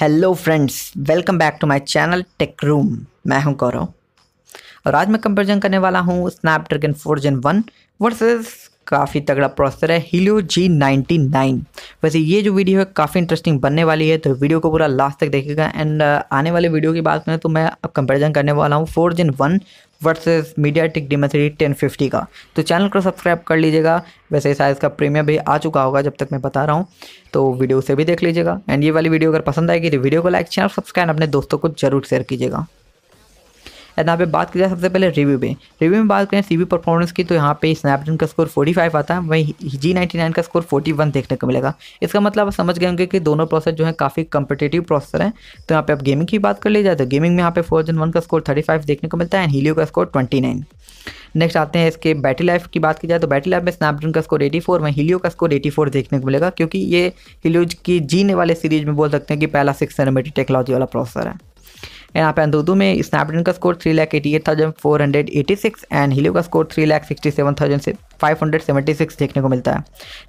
hello friends welcome back to my channel tech room मैं हूं गौरव और आज मैं कंपेरिजन करने वाला हूं Snapdragon four gen one versus काफ़ी तगड़ा प्रोसेसर है हीलो जी नाइन्टी नाइन वैसे ये जो वीडियो है काफ़ी इंटरेस्टिंग बनने वाली है तो वीडियो को पूरा लास्ट तक देखेगा एंड uh, आने वाले वीडियो की बात करें तो मैं अब कंपेरिजन करने वाला हूँ four gen one versus MediaTek D ten fifty का तो चैनल को सब्सक्राइब कर लीजिएगा वैसे शायद का प्रीमियम भी आ चुका होगा जब तक मैं बता रहा हूँ तो वीडियो उसे भी देख लीजिएगा एंड ये वाली वीडियो अगर पसंद आएगी तो वीडियो को लाइक चैनल सब्सक्राइब अपने दोस्तों को जरूर शेयर कीजिएगा यहाँ पे बात की जाए सबसे पहले रिव्यू में रिव्यू में बात करें सी परफॉर्मेंस की तो यहाँ पे स्नैपड्रैगन का स्कोर 45 आता है वहीं जी नाइन्टी का स्कोर 41 देखने को मिलेगा इसका मतलब आप समझ गए होंगे कि दोनों प्रोसेसर जो है काफ़ी कम्पिटेटिव प्रोसेसर है तो यहाँ पे आप गेमिंग की बात कर ली जाए तो गेमिंग में यहाँ पे जन वन का स्कोर फाइव देखने को मिलता है एंड हीलियो का स्कोर नाइन नेक्स्ट आते हैं इसके बैटरी लाइफ की बात की जाए तो बैटरी लाइफ में स्नैपड्रैगन का स्कोर 84 फोर वहीं हीलियो का स्कोर 84 देखने को मिलेगा क्योंकि ये हीलियो की जीने वाले सीरीज में बोल सकते हैं कि पहला सिक्स सेनोमीटर टेक्नोलॉजी वाला प्रोसेसर है यहाँ पे दो में स्नैपड्रैगन का score three lakh eighty eight thousand four hundred eighty six and Helio का score three lakh sixty seven thousand से फाइव हंड्रेड सेवेंटी सिक्स देखने को मिलता है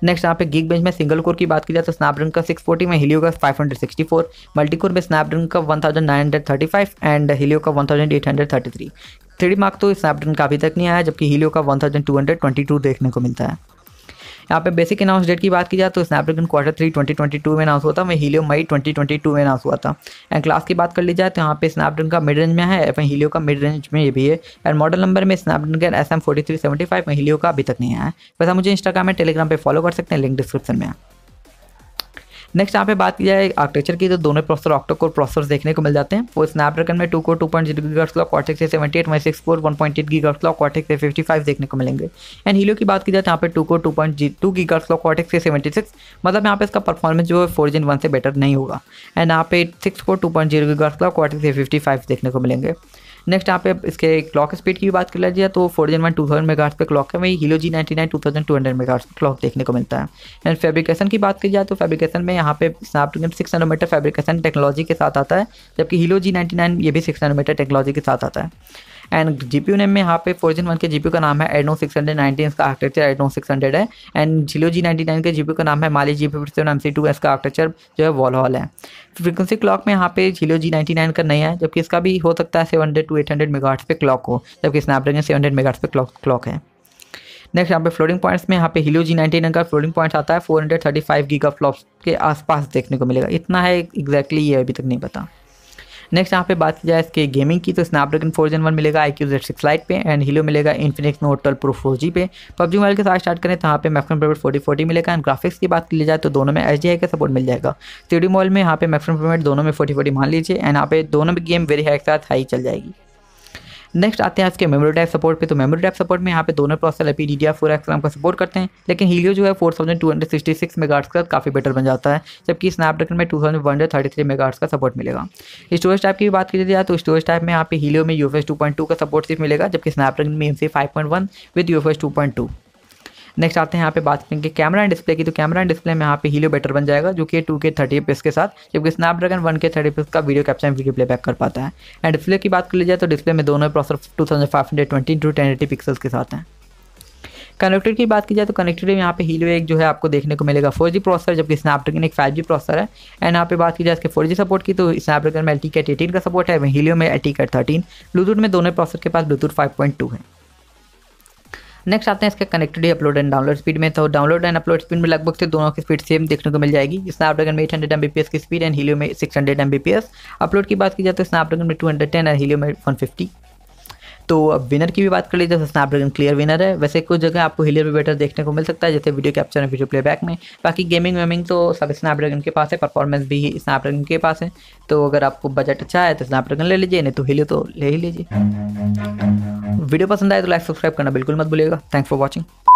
नेक्स्ट यहाँ पे गिग बेंच में सिंगल कोर की बात की जाए तो स्नैपड्रैगन का सिक्स फोर्टी में हिलियो का five hundred sixty four multi core में स्नैपड्रैगन का one thousand nine hundred thirty five and Helio का one thousand eight hundred thirty three three mark तो स्नैपड्रैगन का अभी तक नहीं आया जबकि हीलियो का one thousand two hundred twenty two देखने को मिलता है यहाँ पे बेसिक अनाउंस डेट की बात की जाए तो Snapdragon quarter three twenty twenty two में अनाउंस हुआ था वहीं हीलियो मई ट्वेंटी ट्वेंटी टू में अनाउंस हुआ था एंड क्लास की बात कर ली जाए तो यहाँ पे स्नैपड्रैगन का मिड रेंज में है एफ हीलियो का मिड रेंज में ये भी है एंड मॉडल नंबर में Snapdragon S M forty three seventy five Helio का अभी तक नहीं आया वैसा मुझे इंस्टाग्राम में टेलीग्राम पर फॉलो कर सकते हैं लिंक डिस्क्रिप्शन में है नेक्स्ट यहाँ पे बात की जाए आर्किटेक्चर की तो दोनों प्रोसेसर ऑक्टो कोर प्रोसेसर देखने को मिल जाते हैं वो स्नैपड्रैगन में two core two point zero giga clock Cortex A seventy eight में six four one point eight giga clock Cortex A fifty five देखने को मिलेंगे एंड हीलो की बात की जाए तो यहाँ पे two core two point G two giga clock Cortex A seventy six मतलब यहाँ पे इसका परफॉर्मेंस जो है फोर जिन वन से बेटर नहीं होगा एंड यहाँ पे six core two point zero giga clock Cortex A fifty five देखने को मिलेंगे नेक्स्ट यहाँ पे इसके क्लॉक स्पीड की बात कर जाए तो four gen one two thousand mega पे क्लॉक है वही Helio G ninety nine two thousand two hundred mega पे क्लॉक देखने को मिलता है एंड फेब्रिकेशन की बात की जाए तो फेब्रिकेशन में यहाँ पे Snapdragon six nanometer fabrication technology के साथ आता है जबकि हीलो जी नाइनटी नाइन ये भी सिक्स नोमीटर टेक्नोलॉजी के साथ आता है एंड जीपीयू नेम में यहाँ पे फोर्जन वन के जीपीयू का नाम है एडनो सिक्स हंड्रेड नाइनटीन का आर्टेक्चर एडनो सिक्स हंड्रेड है and Helio G ninety nine के जीपीयू का नाम है Mali G fifty seven M C two S का आर्टेक्चर जो है वॉल हॉल है फ्रीक्वेंसी क्लॉक में यहाँ पे जिलो जी नाइनटी नाइन का नहीं है जबकि इसका भी हो सकता है seven hundred two eight hundred mega पे क्लॉक हो जबकि स्नैपड्रैगन सेवन हंड्रेड मेगा पे क्लॉक क्लॉक है नेक्स्ट यहाँ पे फ्लोटिंग पॉइंट्स में यहाँ पे हिलो जी नाइनटी नाइन का फ्लोटिंग पॉइंट्स आता है four hundred thirty five giga flops के आसपास देखने को मिलेगा इतना है एग्जैक्टली ये अभी तक नहीं पता नेक्स्ट यहाँ पे बात की जाए इसके गेमिंग की तो स्नैपड्रैगन फोर जन वन मिलेगा I Q Z six lite पे एंड हीलो मिलेगा Infinix note twelve pro four G पे पब्जी मोबाइल के साथ स्टार्ट करें तो यहाँ पे मैक्सिमम पेमेंट फोर्टी फोर्टी मिलेगा एंड ग्राफिक्स की बात की जाए तो दोनों में एच डी आई का सपोर्ट मिल जाएगा सी डी मोबाइल में यहाँ पे मैक्सिमम पेमेंट दोनों में फोर्टी फोर्टी मान लीजिए एंड यहाँ पे दोनों भी गेम वेरी हाई के साथ हाई चल जाएगी नेक्स्ट आते हैं इसके मेमोरी टाइप सपोर्ट पे तो मेमोरी टाइप सपोर्ट में यहाँ पे दोनों processor LP D D four X का सपोर्ट करते हैं लेकिन हीलियो जो है four thousand two hundred sixty six mega का काफ़ी बेटर बन जाता है जबकि स्नैपड्रैगन में two thousand one hundred thirty three mega का सपोर्ट मिलेगा स्टोरेज टाइप की बात की जाए तो स्टोरेज टाइप में यहाँ पे हीलियो में U S two point two का सपोर्ट सिर्फ मिलेगा जबकि स्नैपड्रैगन में M C five point one with U F S two point two next आते हैं यहाँ पे बात करेंगे कैमरा एंड डिस्प्ले की तो कैमरा एंड डिस्प्ले में यहाँ पे हीलो बेटर बन जाएगा जो कि टू के थर्टी पिक्स के साथ जबकि Snapdragon one K thirty pics का वीडियो कैप्चर वीडियो प्लेबैक कर पाता है एंड डिस्प्ले की बात कर ली जाए तो डिस्प्ले में दोनों processor two thousand five hundred twenty to ten eighty के साथ हैं कनेक्टर की बात की जाए तो कनेक्टर में यहाँ पे हीलो एक जो है आपको देखने को मिलेगा फोर जी प्रोसेसर जबकि स्नैपड्रैगन एक फाइव जी प्रोसेसर है एंड यहाँ पे बात की जाए इसके फोर जी सपोर्ट की तो स्नैपड्रैगन में एल टी कैट एटीन का सपोर्ट है वहीं हीलो में L T cat thirteen Bluetooth में दोनों प्रोसेसर के पास ब्लूटूथ फाइव पॉइंट टू है नेक्स्ट आते हैं इसके connected upload and download speed में तो डाउनलोड एंड अपलोड स्पीड में लगभग से दोनों की स्पीड सेम देखने को मिल जाएगी स्नैपड्रैगन में एट हंड्रेड एम की स्पीड एंड हीलियो में सिक्स हंड्रेड एम अपलोड की बात की जाए तो स्नैपड्रैगन में two hundred ten and Helio में वन फिफ्टी तो अब विनर की भी बात कर लीजिए तो स्नैपड्रैगन क्लियर विनर है वैसे कुछ जगह आपको हिलियर बेटर देखने को मिल सकता है जैसे वीडियो कैप्चर में वीडियो प्लेबैक में बाकी गेमिंग वेमिंग तो सब स्नैपड्रैगन के पास है परफॉर्मेंस भी स्नैपड्रैगन के पास है तो अगर आपको बजट अच्छा है तो स्नैपड्रैगन ले लीजिए नहीं तो हिलियो तो ले ही लीजिए वीडियो पसंद आए तो लाइक सब्सक्राइब करना बिल्कुल मत भूलिएगा थैंक्स फॉर वॉचिंग